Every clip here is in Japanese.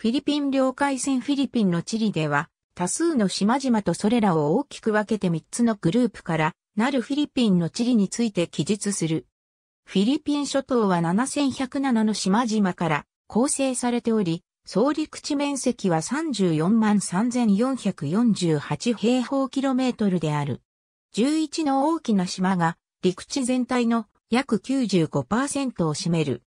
フィリピン領海線フィリピンの地理では、多数の島々とそれらを大きく分けて3つのグループから、なるフィリピンの地理について記述する。フィリピン諸島は7107の島々から構成されており、総陸地面積は34万3448平方キロメートルである。11の大きな島が陸地全体の約95%を占める。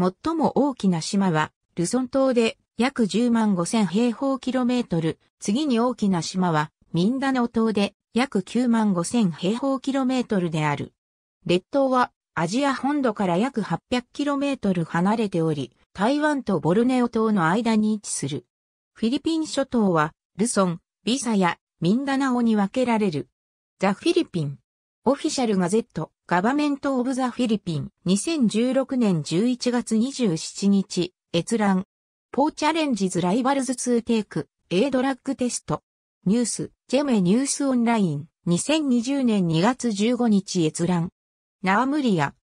最も大きな島はルソン島で約10万5千平方キロメートル、次に大きな島は、ミンダナオ島で、約9万5千平方キロメートルである。列島は、アジア本土から約800キロメートル離れており、台湾とボルネオ島の間に位置する。フィリピン諸島は、ルソン、ビサやミンダナオに分けられる。ザ・フィリピン。オフィシャルガゼット、ガバメント・オブ・ザ・フィリピン、2016年11月27日、閲覧。ポーチャレンジズライバルズ2テイク、A ドラッグテスト。ニュース、ジェメニュースオンライン、2020年2月15日閲覧。ナアムリア、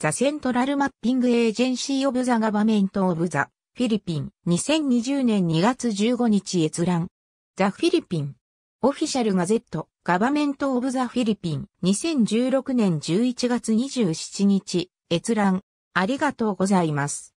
ザセントラルマッピングエージェンシーオブザガバメントオブザ、フィリピン、2020年2月15日閲覧。ザ・フィリピン。オフィシャルガゼット、ガバメント・オブ・ザ・フィリピン、2016年11月27日、閲覧。ありがとうございます。